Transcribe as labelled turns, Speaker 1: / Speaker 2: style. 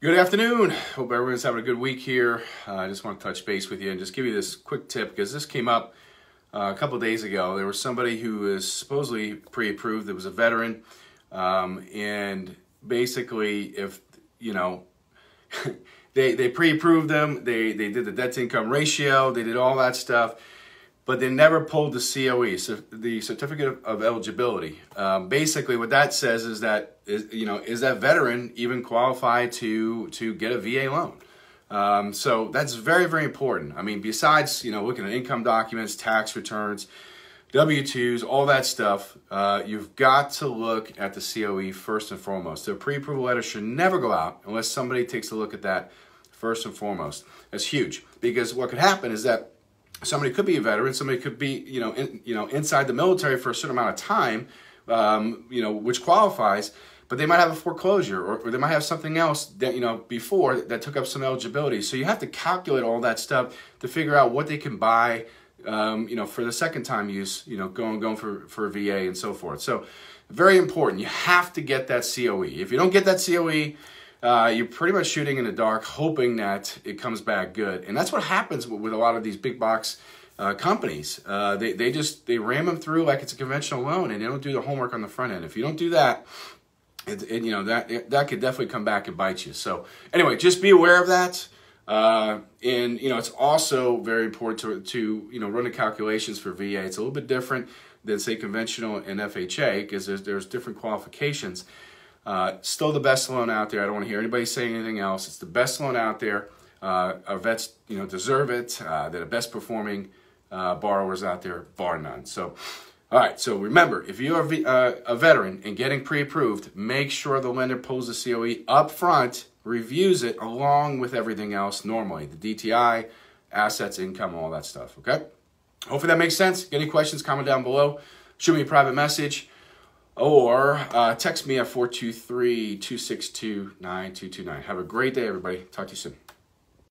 Speaker 1: Good afternoon. Hope everyone's having a good week here. Uh, I just want to touch base with you and just give you this quick tip because this came up uh, a couple days ago. There was somebody who was supposedly pre-approved that was a veteran, um, and basically, if you know, they they pre-approved them, they they did the debt to income ratio, they did all that stuff but they never pulled the COE, so the Certificate of Eligibility. Um, basically, what that says is that is, you know is that veteran even qualified to to get a VA loan? Um, so that's very very important. I mean, besides you know looking at income documents, tax returns, W twos, all that stuff, uh, you've got to look at the COE first and foremost. The pre-approval letter should never go out unless somebody takes a look at that first and foremost. That's huge because what could happen is that somebody could be a veteran, somebody could be you know in, you know inside the military for a certain amount of time, um, you know which qualifies, but they might have a foreclosure or, or, they might have something else that you know before that, that, took up some eligibility. So you have to calculate all that stuff to figure out what they can buy, um, you know, for the second time use, you know, going going for for VA and so forth. So very important. You have to get that COE. If you don't get that COE uh, you're pretty much shooting in the dark, hoping that it comes back good. And that's what happens with, a lot of these big box uh, companies. Uh, they, they just they ram them through like it's a conventional loan, and they don't do the homework on the front end. If you don't do that, it, it, you know that it, that could definitely come back and bite you. So anyway, just be aware of that. Uh, and you know it's also very important to, to you know run the calculations for VA. It's a little bit different than say conventional and FHA because there's, there's different qualifications. Uh, still the best loan out there. I don't want to hear anybody say anything else. It's the best loan out there. Uh, our vets, you know, deserve it. Uh, they're the best performing uh, borrowers out there, bar none. So, all right. So remember, if you are uh, a veteran and getting pre-approved, make sure the lender pulls the COE up front, reviews it along with everything else normally, the DTI, assets, income, all that stuff. Okay. Hopefully that makes sense. Any questions? Comment down below. Shoot me a private message or uh, text me at 423 262 9229. Have a great day, everybody. Talk to you soon.